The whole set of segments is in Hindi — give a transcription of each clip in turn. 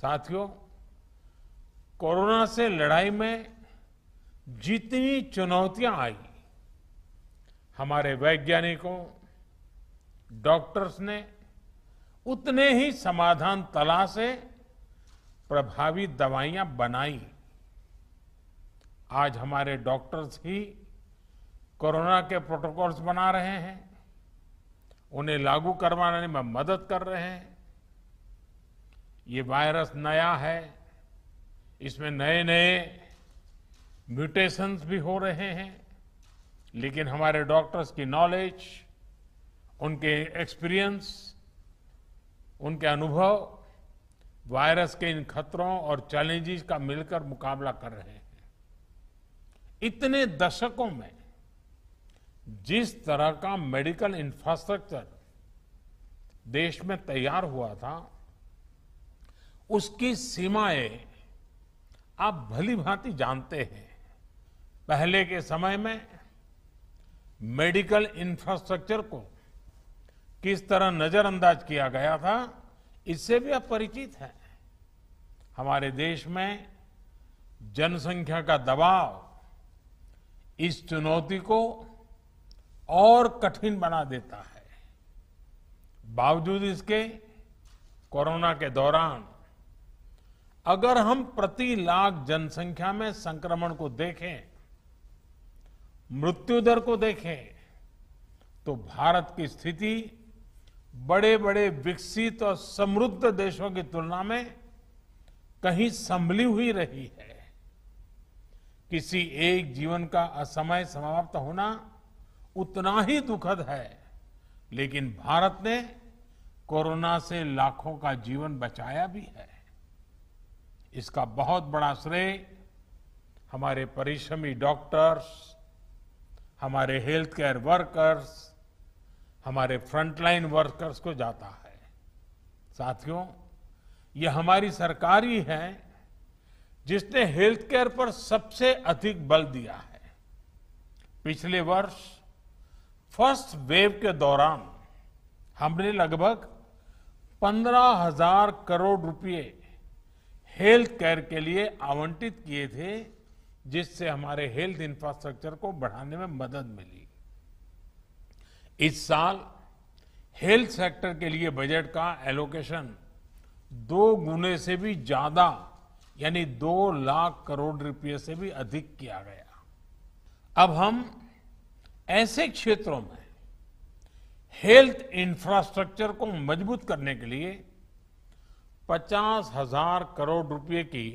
साथियों कोरोना से लड़ाई में जितनी चुनौतियां आई हमारे वैज्ञानिकों डॉक्टर्स ने उतने ही समाधान तलाशे प्रभावी दवाइयां बनाई आज हमारे डॉक्टर्स ही कोरोना के प्रोटोकॉल्स बना रहे हैं उन्हें लागू करवाने में मदद कर रहे हैं ये वायरस नया है इसमें नए नए म्यूटेशंस भी हो रहे हैं लेकिन हमारे डॉक्टर्स की नॉलेज उनके एक्सपीरियंस उनके अनुभव वायरस के इन खतरों और चैलेंजेस का मिलकर मुकाबला कर रहे हैं इतने दशकों में जिस तरह का मेडिकल इंफ्रास्ट्रक्चर देश में तैयार हुआ था उसकी सीमाएं आप भली भांति जानते हैं पहले के समय में मेडिकल इंफ्रास्ट्रक्चर को किस तरह नजरअंदाज किया गया था इससे भी आप परिचित हैं हमारे देश में जनसंख्या का दबाव इस चुनौती को और कठिन बना देता है बावजूद इसके कोरोना के दौरान अगर हम प्रति लाख जनसंख्या में संक्रमण को देखें मृत्यु दर को देखें तो भारत की स्थिति बड़े बड़े विकसित और समृद्ध देशों की तुलना में कहीं संभली हुई रही है किसी एक जीवन का असमय समाप्त होना उतना ही दुखद है लेकिन भारत ने कोरोना से लाखों का जीवन बचाया भी है इसका बहुत बड़ा श्रेय हमारे परिश्रमी डॉक्टर्स हमारे हेल्थ केयर वर्कर्स हमारे फ्रंटलाइन वर्कर्स को जाता है साथियों ये हमारी सरकार ही है जिसने हेल्थ केयर पर सबसे अधिक बल दिया है पिछले वर्ष फर्स्ट वेव के दौरान हमने लगभग पंद्रह हजार करोड़ रुपए हेल्थ केयर के लिए आवंटित किए थे जिससे हमारे हेल्थ इंफ्रास्ट्रक्चर को बढ़ाने में मदद मिली इस साल हेल्थ सेक्टर के लिए बजट का एलोकेशन दो गुने से भी ज्यादा यानी दो लाख करोड़ रुपये से भी अधिक किया गया अब हम ऐसे क्षेत्रों में हेल्थ इंफ्रास्ट्रक्चर को मजबूत करने के लिए पचास हजार करोड़ रुपए की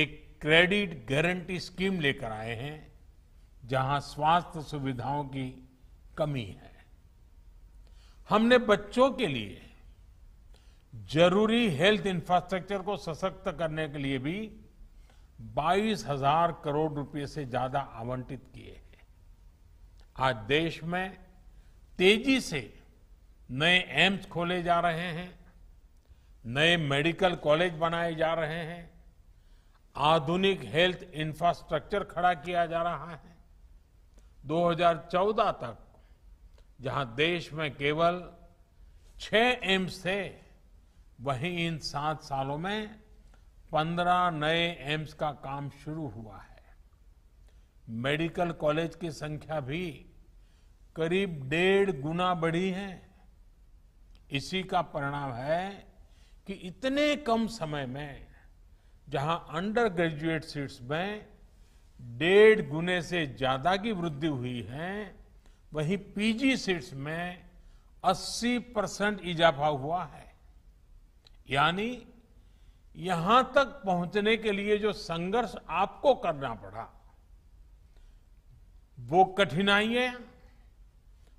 एक क्रेडिट गारंटी स्कीम लेकर आए हैं जहां स्वास्थ्य सुविधाओं की कमी है हमने बच्चों के लिए जरूरी हेल्थ इंफ्रास्ट्रक्चर को सशक्त करने के लिए भी बाईस हजार करोड़ रुपए से ज्यादा आवंटित किए हैं आज देश में तेजी से नए एम्स खोले जा रहे हैं नए मेडिकल कॉलेज बनाए जा रहे हैं आधुनिक हेल्थ इंफ्रास्ट्रक्चर खड़ा किया जा रहा है 2014 तक जहां देश में केवल छह एम्स थे वहीं इन सात सालों में पंद्रह नए एम्स का काम शुरू हुआ है मेडिकल कॉलेज की संख्या भी करीब डेढ़ गुना बढ़ी है इसी का परिणाम है कि इतने कम समय में जहां अंडर ग्रेजुएट सीट्स में डेढ़ गुने से ज्यादा की वृद्धि हुई है वहीं पीजी सीट्स में 80 परसेंट इजाफा हुआ है यानी यहां तक पहुंचने के लिए जो संघर्ष आपको करना पड़ा वो कठिनाइयां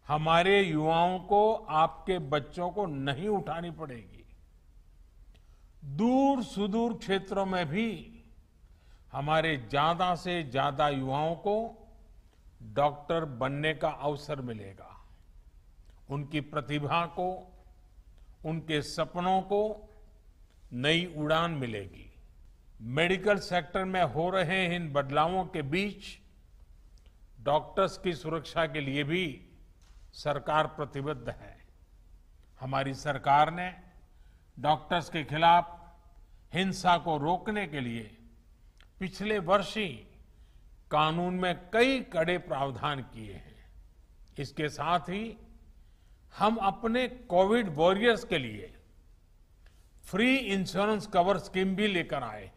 हमारे युवाओं को आपके बच्चों को नहीं उठानी पड़ेगी दूर सुदूर क्षेत्रों में भी हमारे ज्यादा से ज्यादा युवाओं को डॉक्टर बनने का अवसर मिलेगा उनकी प्रतिभा को उनके सपनों को नई उड़ान मिलेगी मेडिकल सेक्टर में हो रहे इन बदलावों के बीच डॉक्टर्स की सुरक्षा के लिए भी सरकार प्रतिबद्ध है हमारी सरकार ने डॉक्टर्स के खिलाफ हिंसा को रोकने के लिए पिछले वर्ष ही कानून में कई कड़े प्रावधान किए हैं इसके साथ ही हम अपने कोविड वॉरियर्स के लिए फ्री इंश्योरेंस कवर स्कीम भी लेकर आए हैं